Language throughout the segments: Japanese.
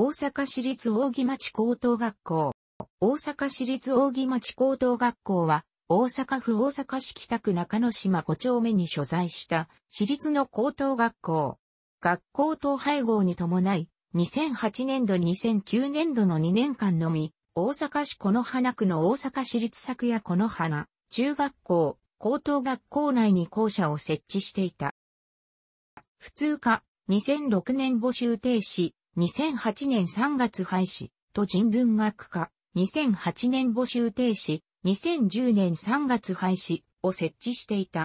大阪市立大木町高等学校。大阪市立大木町高等学校は、大阪府大阪市北区中之島5丁目に所在した私立の高等学校。学校統廃合に伴い、2008年度2009年度の2年間のみ、大阪市この花区の大阪市立昨夜この花、中学校、高等学校内に校舎を設置していた。普通科、2006年募集停止、2008年3月廃止と人文学科、2008年募集停止、2010年3月廃止を設置していた。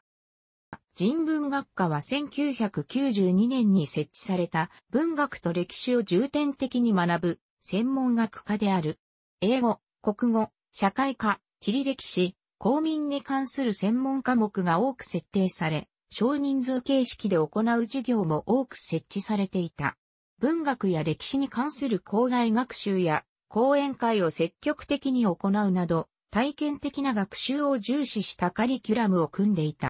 人文学科は1992年に設置された文学と歴史を重点的に学ぶ専門学科である。英語、国語、社会科、地理歴史、公民に関する専門科目が多く設定され、少人数形式で行う授業も多く設置されていた。文学や歴史に関する校外学習や講演会を積極的に行うなど、体験的な学習を重視したカリキュラムを組んでいた。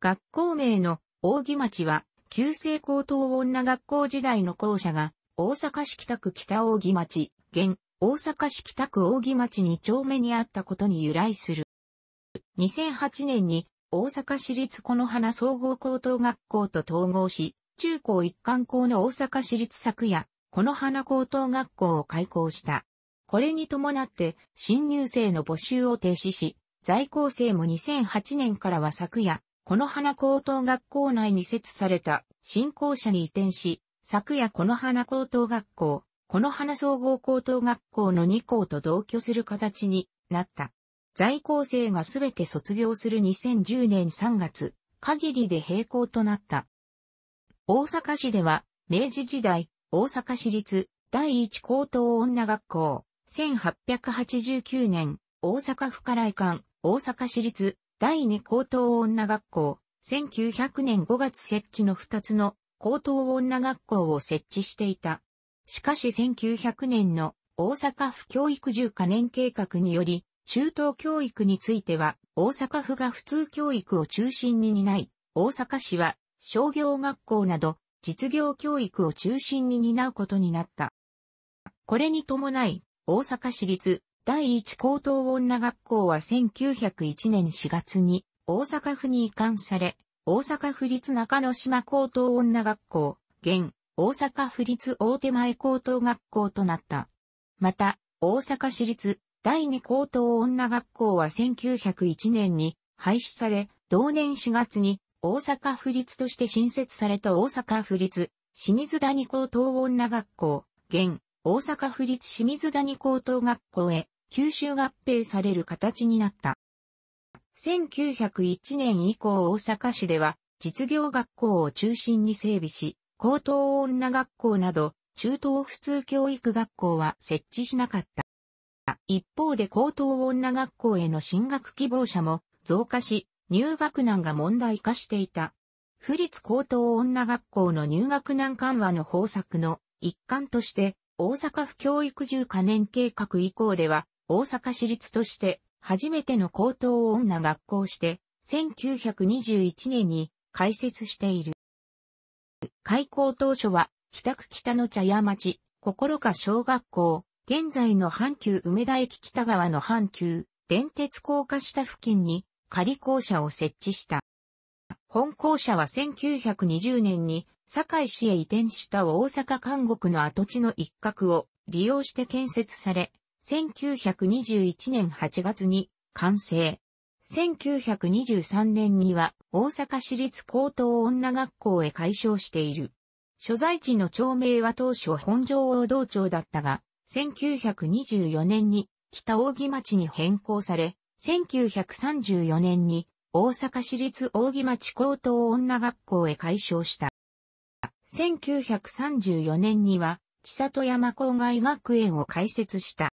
学校名の扇町は、旧制高等女学校時代の校舎が、大阪市北区北扇町、現、大阪市北区扇町2丁目にあったことに由来する。2008年に大阪市立この花総合高等学校と統合し、中高一貫校の大阪市立昨夜、この花高等学校を開校した。これに伴って、新入生の募集を停止し、在校生も2008年からは昨夜、この花高等学校内に設置された新校舎に移転し、昨夜この花高等学校、この花総合高等学校の2校と同居する形になった。在校生がすべて卒業する2010年3月、限りで閉校となった。大阪市では、明治時代、大阪市立第一高等女学校、1889年、大阪府から移管、大阪市立第二高等女学校、1900年5月設置の2つの高等女学校を設置していた。しかし1900年の大阪府教育10可年計画により、中等教育については大阪府が普通教育を中心に担い、大阪市は商業学校など実業教育を中心に担うことになった。これに伴い、大阪市立第一高等女学校は1901年4月に大阪府に移管され、大阪府立中野島高等女学校、現大阪府立大手前高等学校となった。また、大阪市立第二高等女学校は1901年に廃止され、同年4月に大阪府立として新設された大阪府立、清水谷高等女学校、現、大阪府立清水谷高等学校へ、吸収合併される形になった。1901年以降大阪市では、実業学校を中心に整備し、高等女学校など、中等普通教育学校は設置しなかった。一方で高等女学校への進学希望者も増加し、入学難が問題化していた。府立高等女学校の入学難緩和の方策の一環として、大阪府教育住可年計画以降では、大阪市立として初めての高等女学校して、1921年に開設している。開校当初は、北区北の茶屋町、心か小学校、現在の阪急梅田駅北側の阪急、電鉄高架下付近に仮校舎を設置した。本校舎は1920年に堺市へ移転した大阪監獄の跡地の一角を利用して建設され、1921年8月に完成。1923年には大阪市立高等女学校へ改称している。所在地の町名は当初本庄王道町だったが、1924年に北大木町に変更され、1934年に大阪市立扇町高等女学校へ改称した。1934年には、千里山郊外学園を開設した。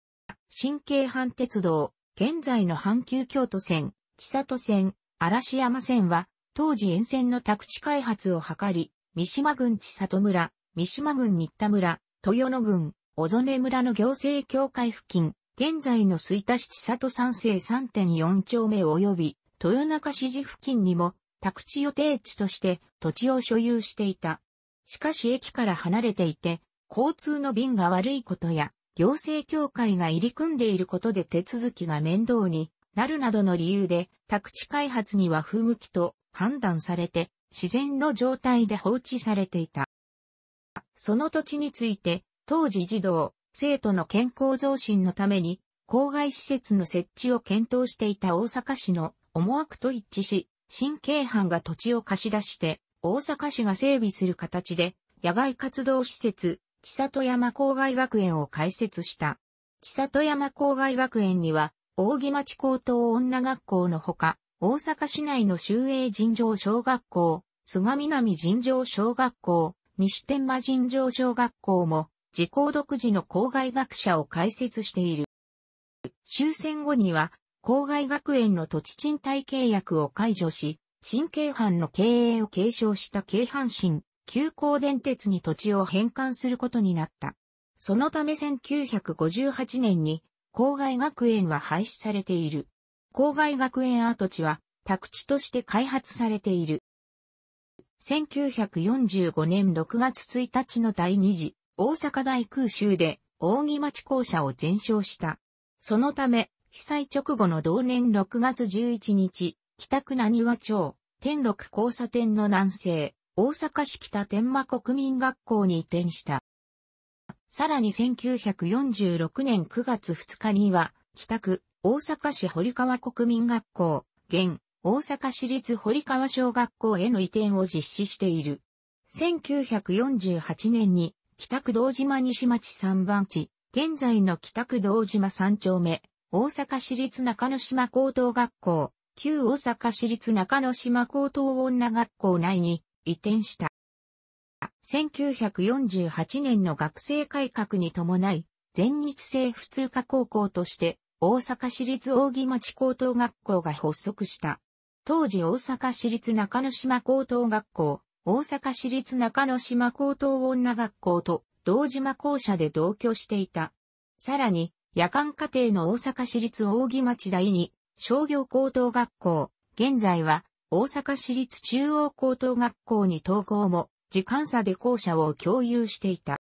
新京阪鉄道、現在の阪急京都線、千里線、嵐山線は、当時沿線の宅地開発を図り、三島郡千里村、三島郡新田村、豊野郡、小曽根村の行政協会付近、現在の水田市千里三世3.4丁目及び豊中市寺付近にも宅地予定地として土地を所有していた。しかし駅から離れていて、交通の便が悪いことや、行政協会が入り組んでいることで手続きが面倒になるなどの理由で、宅地開発には不向きと判断されて、自然の状態で放置されていた。その土地について、当時児童、生徒の健康増進のために、郊外施設の設置を検討していた大阪市の思惑と一致し、新京阪が土地を貸し出して、大阪市が整備する形で、野外活動施設、千里山郊外学園を開設した。千里山郊外学園には、扇町高等女学校のほか、大阪市内の修営尋常小学校、菅南尋常小学校、西天間尋常小学校も自公独自の校外学者を開設している。終戦後には、校外学園の土地賃貸契約を解除し、新京阪の経営を継承した京阪神、急行電鉄に土地を返還することになった。そのため1958年に、郊外学園は廃止されている。郊外学園跡地は、宅地として開発されている。1945年6月1日の第2次大阪大空襲で扇町校舎を全焼した。そのため、被災直後の同年6月11日、北区浪和町、天禄交差点の南西、大阪市北天満国民学校に移転した。さらに1946年9月2日には、北区、大阪市堀川国民学校、現、大阪市立堀川小学校への移転を実施している。1948年に北区道島西町3番地、現在の北区道島3丁目、大阪市立中野島高等学校、旧大阪市立中野島高等女学校内に移転した。1948年の学生改革に伴い、全日制普通科高校として大阪市立大木町高等学校が発足した。当時大阪市立中野島高等学校、大阪市立中野島高等女学校と道島校舎で同居していた。さらに、夜間課程の大阪市立大木町第二商業高等学校、現在は大阪市立中央高等学校に統合も、時間差で校舎を共有していた。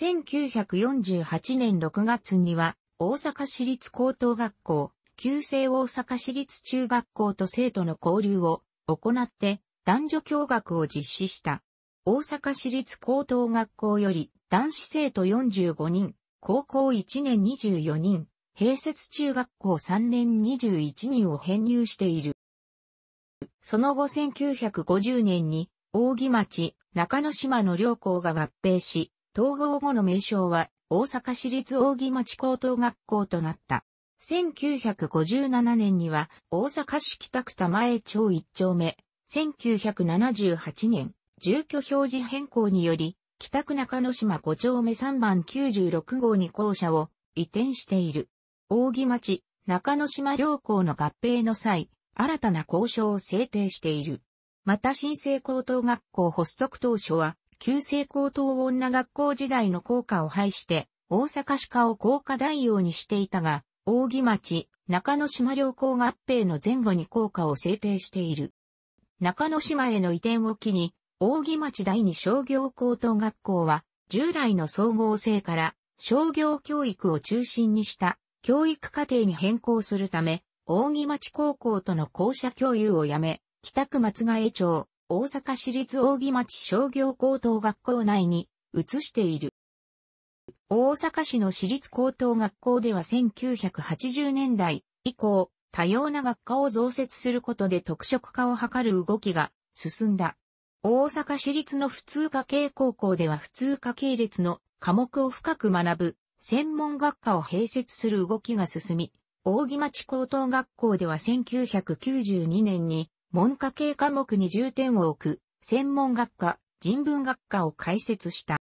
1948年6月には、大阪市立高等学校、旧制大阪市立中学校と生徒の交流を行って、男女共学を実施した。大阪市立高等学校より男子生徒45人、高校1年24人、併設中学校3年21人を編入している。その後1950年に、扇町、中之島の両校が合併し、統合後の名称は、大阪市立扇町高等学校となった。1957年には、大阪市北区玉江町1丁目、1978年、住居表示変更により、北区中之島5丁目3番96号に校舎を移転している。扇町、中之島両校の合併の際、新たな交渉を制定している。また新生高等学校発足当初は、旧制高等女学校時代の校歌を廃して、大阪市課を校歌代用にしていたが、扇町、中之島両校合併の前後に校歌を制定している。中之島への移転を機に、扇町第二商業高等学校は、従来の総合性から商業教育を中心にした教育課程に変更するため、扇町高校との校舎共有をやめ、北区松ヶ江町、大阪市立扇町商業高等学校内に移している。大阪市の市立高等学校では1980年代以降、多様な学科を増設することで特色化を図る動きが進んだ。大阪市立の普通科系高校では普通科系列の科目を深く学ぶ専門学科を併設する動きが進み、大木町高等学校では1992年に文科系科目に重点を置く専門学科、人文学科を開設した。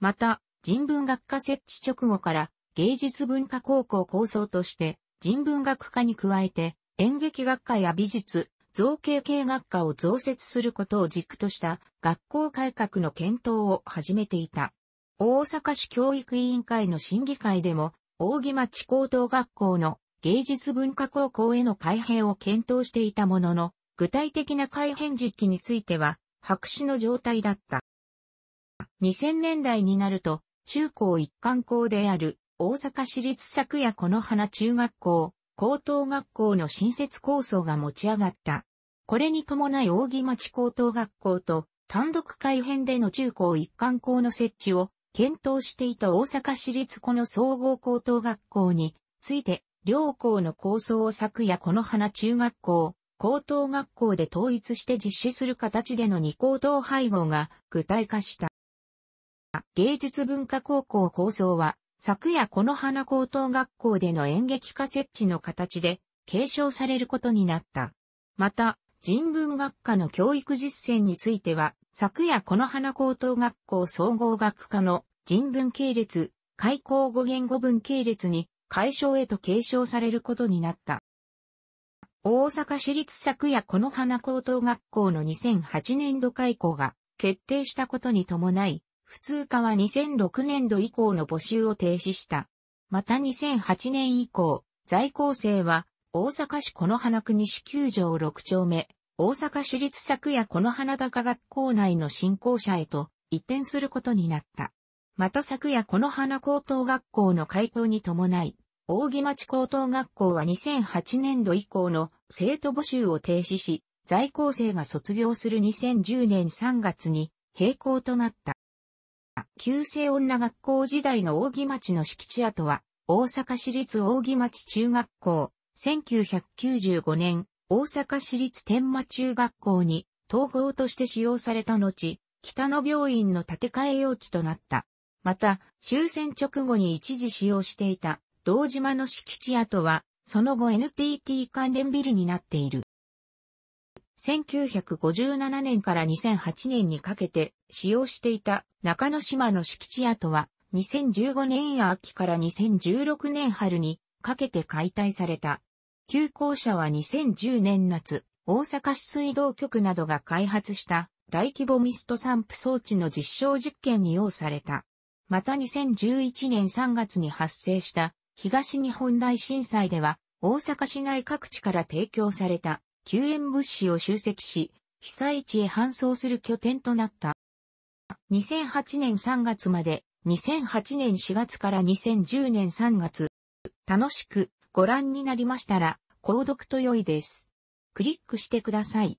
また、人文学科設置直後から芸術文化高校構想として人文学科に加えて、演劇学科や美術、造形系学科を増設することを軸とした学校改革の検討を始めていた。大阪市教育委員会の審議会でも、扇町高等学校の芸術文化高校への改編を検討していたものの、具体的な改編実機については、白紙の状態だった。2000年代になると、中高一貫校である大阪市立昨夜この花中学校、高等学校の新設構想が持ち上がった。これに伴い大木町高等学校と単独改編での中高一貫校の設置を検討していた大阪市立この総合高等学校について、両校の構想を昨夜この花中学校、高等学校で統一して実施する形での二高等配合が具体化した。芸術文化高校構想は昨夜この花高等学校での演劇化設置の形で継承されることになった。また、人文学科の教育実践については、昨夜この花高等学校総合学科の人文系列、開校語言語文系列に解消へと継承されることになった。大阪市立昨夜この花高等学校の2008年度開校が決定したことに伴い、普通科は2006年度以降の募集を停止した。また2008年以降、在校生は大阪市此花区西9条6丁目、大阪市立昨夜この花高学校内の新校舎へと移転することになった。また昨夜この花高等学校の開校に伴い、大木町高等学校は2008年度以降の生徒募集を停止し、在校生が卒業する2010年3月に閉校となった。旧制女学校時代の扇町の敷地跡は、大阪市立扇町中学校、1995年、大阪市立天満中学校に、統合として使用された後、北野病院の建て替え用地となった。また、終戦直後に一時使用していた、道島の敷地跡は、その後 NTT 関連ビルになっている。1957年から2008年にかけて使用していた中之島の敷地跡は2015年秋から2016年春にかけて解体された。旧校舎は2010年夏、大阪市水道局などが開発した大規模ミスト散布装置の実証実験に用された。また2011年3月に発生した東日本大震災では大阪市内各地から提供された救援物資を集積し、被災地へ搬送する拠点となった。2008年3月まで、2008年4月から2010年3月。楽しくご覧になりましたら、購読と良いです。クリックしてください。